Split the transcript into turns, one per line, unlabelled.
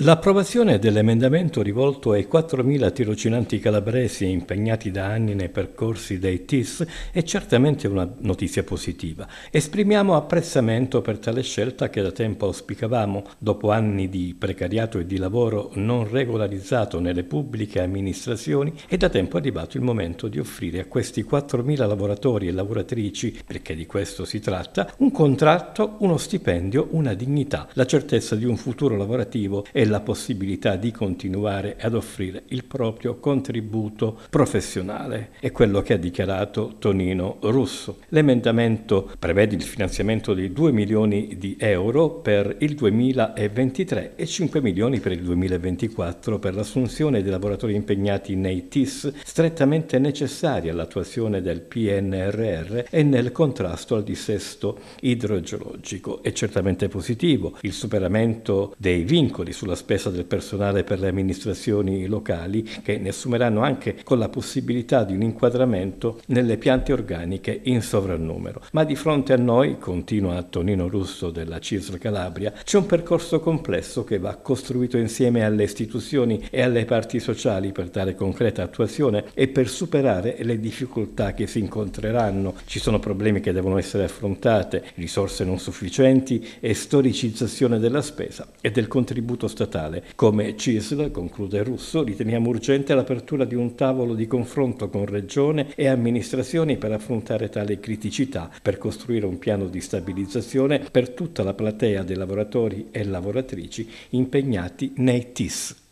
L'approvazione dell'emendamento rivolto ai 4.000 tirocinanti calabresi impegnati da anni nei percorsi dei TIS è certamente una notizia positiva. Esprimiamo apprezzamento per tale scelta che da tempo auspicavamo, dopo anni di precariato e di lavoro non regolarizzato nelle pubbliche amministrazioni, è da tempo arrivato il momento di offrire a questi 4.000 lavoratori e lavoratrici, perché di questo si tratta, un contratto, uno stipendio, una dignità, la certezza di un futuro lavorativo e della possibilità di continuare ad offrire il proprio contributo professionale. È quello che ha dichiarato Tonino Russo. L'emendamento prevede il finanziamento di 2 milioni di euro per il 2023 e 5 milioni per il 2024 per l'assunzione dei lavoratori impegnati nei TIS strettamente necessari all'attuazione del PNRR e nel contrasto al dissesto idrogeologico. È certamente positivo il superamento dei vincoli sulla spesa del personale per le amministrazioni locali che ne assumeranno anche con la possibilità di un inquadramento nelle piante organiche in sovrannumero. Ma di fronte a noi, continua Tonino Russo della CISL Calabria, c'è un percorso complesso che va costruito insieme alle istituzioni e alle parti sociali per dare concreta attuazione e per superare le difficoltà che si incontreranno. Ci sono problemi che devono essere affrontati, risorse non sufficienti e storicizzazione della spesa e del contributo statale. Come CISL, conclude Russo, riteniamo urgente l'apertura di un tavolo di confronto con Regione e amministrazioni per affrontare tale criticità, per costruire un piano di stabilizzazione per tutta la platea dei lavoratori e lavoratrici impegnati nei TIS.